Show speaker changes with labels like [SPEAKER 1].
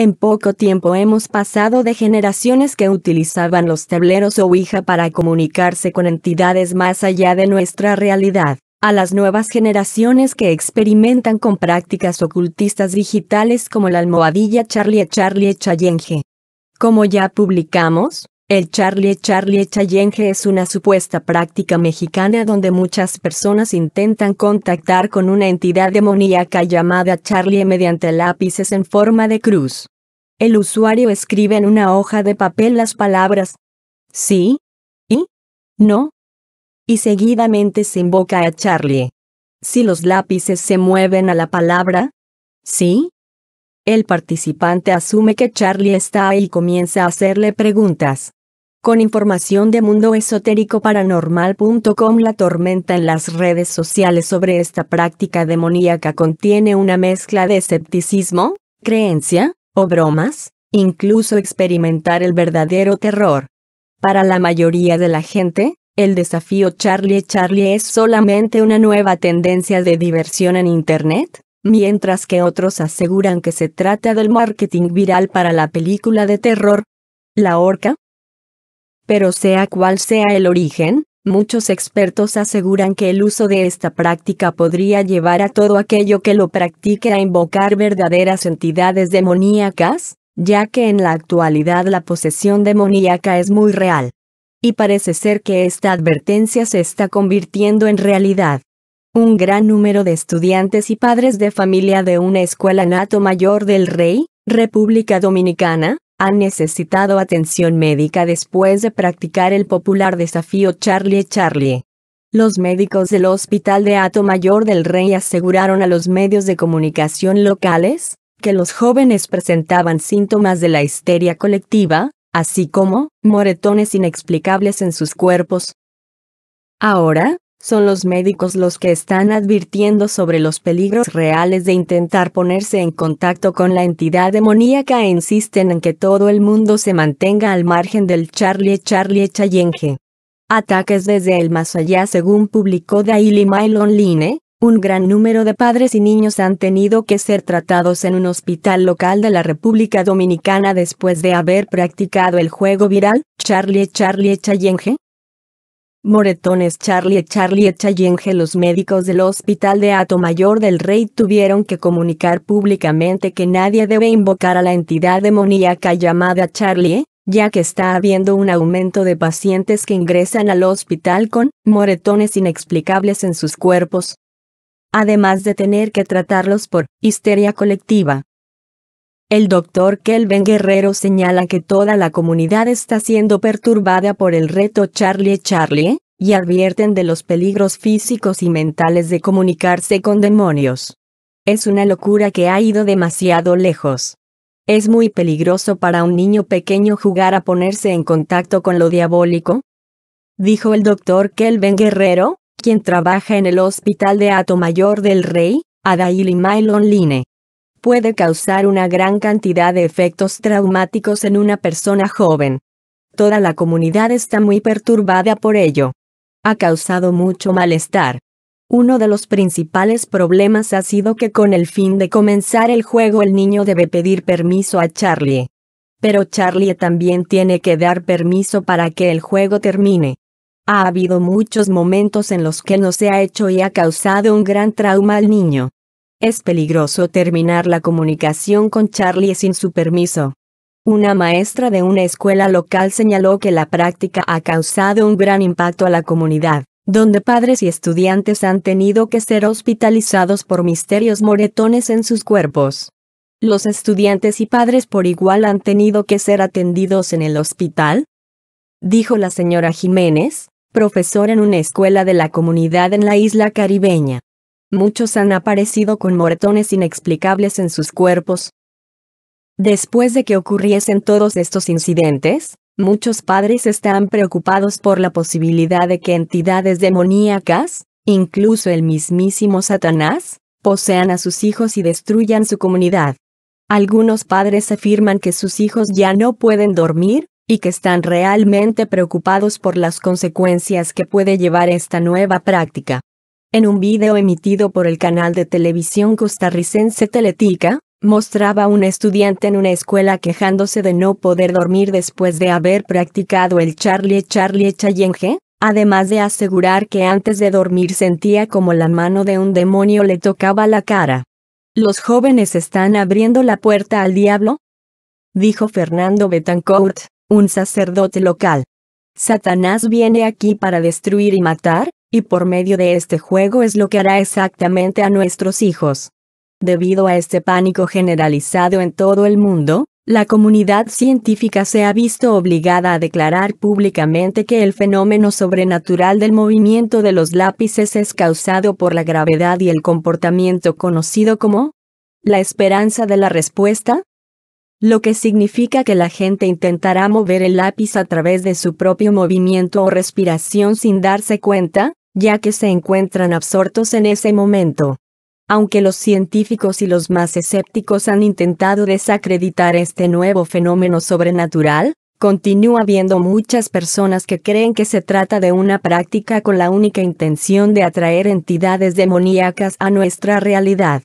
[SPEAKER 1] En poco tiempo hemos pasado de generaciones que utilizaban los tableros o Ouija para comunicarse con entidades más allá de nuestra realidad, a las nuevas generaciones que experimentan con prácticas ocultistas digitales como la almohadilla Charlie Charlie Challenge. Como ya publicamos, el Charlie Charlie Challenge es una supuesta práctica mexicana donde muchas personas intentan contactar con una entidad demoníaca llamada Charlie mediante lápices en forma de cruz. El usuario escribe en una hoja de papel las palabras sí y no y seguidamente se invoca a Charlie. Si los lápices se mueven a la palabra sí, el participante asume que Charlie está ahí y comienza a hacerle preguntas. Con información de Mundo Esotérico Paranormal.com La tormenta en las redes sociales sobre esta práctica demoníaca contiene una mezcla de escepticismo, creencia, o bromas, incluso experimentar el verdadero terror. Para la mayoría de la gente, el desafío Charlie Charlie es solamente una nueva tendencia de diversión en Internet, mientras que otros aseguran que se trata del marketing viral para la película de terror. La horca. Pero sea cual sea el origen, Muchos expertos aseguran que el uso de esta práctica podría llevar a todo aquello que lo practique a invocar verdaderas entidades demoníacas, ya que en la actualidad la posesión demoníaca es muy real. Y parece ser que esta advertencia se está convirtiendo en realidad. Un gran número de estudiantes y padres de familia de una escuela nato mayor del Rey, República Dominicana, han necesitado atención médica después de practicar el popular desafío Charlie Charlie. Los médicos del Hospital de Hato Mayor del Rey aseguraron a los medios de comunicación locales que los jóvenes presentaban síntomas de la histeria colectiva, así como moretones inexplicables en sus cuerpos. Ahora, son los médicos los que están advirtiendo sobre los peligros reales de intentar ponerse en contacto con la entidad demoníaca e insisten en que todo el mundo se mantenga al margen del Charlie Charlie Chayenge. Ataques desde el más allá según publicó Daily Mail Online, un gran número de padres y niños han tenido que ser tratados en un hospital local de la República Dominicana después de haber practicado el juego viral, Charlie Charlie Chayenge, Moretones Charlie Charlie Chayenge Los médicos del hospital de Mayor del Rey tuvieron que comunicar públicamente que nadie debe invocar a la entidad demoníaca llamada Charlie, ya que está habiendo un aumento de pacientes que ingresan al hospital con moretones inexplicables en sus cuerpos. Además de tener que tratarlos por histeria colectiva. El doctor Kelvin Guerrero señala que toda la comunidad está siendo perturbada por el reto Charlie Charlie, y advierten de los peligros físicos y mentales de comunicarse con demonios. Es una locura que ha ido demasiado lejos. Es muy peligroso para un niño pequeño jugar a ponerse en contacto con lo diabólico, dijo el doctor Kelvin Guerrero, quien trabaja en el hospital de Mayor del Rey, Adaili y Mylon Line puede causar una gran cantidad de efectos traumáticos en una persona joven. Toda la comunidad está muy perturbada por ello. Ha causado mucho malestar. Uno de los principales problemas ha sido que con el fin de comenzar el juego el niño debe pedir permiso a Charlie. Pero Charlie también tiene que dar permiso para que el juego termine. Ha habido muchos momentos en los que no se ha hecho y ha causado un gran trauma al niño. Es peligroso terminar la comunicación con Charlie sin su permiso. Una maestra de una escuela local señaló que la práctica ha causado un gran impacto a la comunidad, donde padres y estudiantes han tenido que ser hospitalizados por misterios moretones en sus cuerpos. Los estudiantes y padres por igual han tenido que ser atendidos en el hospital, dijo la señora Jiménez, profesora en una escuela de la comunidad en la isla caribeña. Muchos han aparecido con moretones inexplicables en sus cuerpos. Después de que ocurriesen todos estos incidentes, muchos padres están preocupados por la posibilidad de que entidades demoníacas, incluso el mismísimo Satanás, posean a sus hijos y destruyan su comunidad. Algunos padres afirman que sus hijos ya no pueden dormir, y que están realmente preocupados por las consecuencias que puede llevar esta nueva práctica. En un video emitido por el canal de televisión costarricense Teletica, mostraba a un estudiante en una escuela quejándose de no poder dormir después de haber practicado el Charlie Charlie Challenge, además de asegurar que antes de dormir sentía como la mano de un demonio le tocaba la cara. ¿Los jóvenes están abriendo la puerta al diablo? Dijo Fernando Betancourt, un sacerdote local. Satanás viene aquí para destruir y matar, y por medio de este juego es lo que hará exactamente a nuestros hijos. Debido a este pánico generalizado en todo el mundo, la comunidad científica se ha visto obligada a declarar públicamente que el fenómeno sobrenatural del movimiento de los lápices es causado por la gravedad y el comportamiento conocido como la esperanza de la respuesta, lo que significa que la gente intentará mover el lápiz a través de su propio movimiento o respiración sin darse cuenta, ya que se encuentran absortos en ese momento. Aunque los científicos y los más escépticos han intentado desacreditar este nuevo fenómeno sobrenatural, continúa habiendo muchas personas que creen que se trata de una práctica con la única intención de atraer entidades demoníacas a nuestra realidad.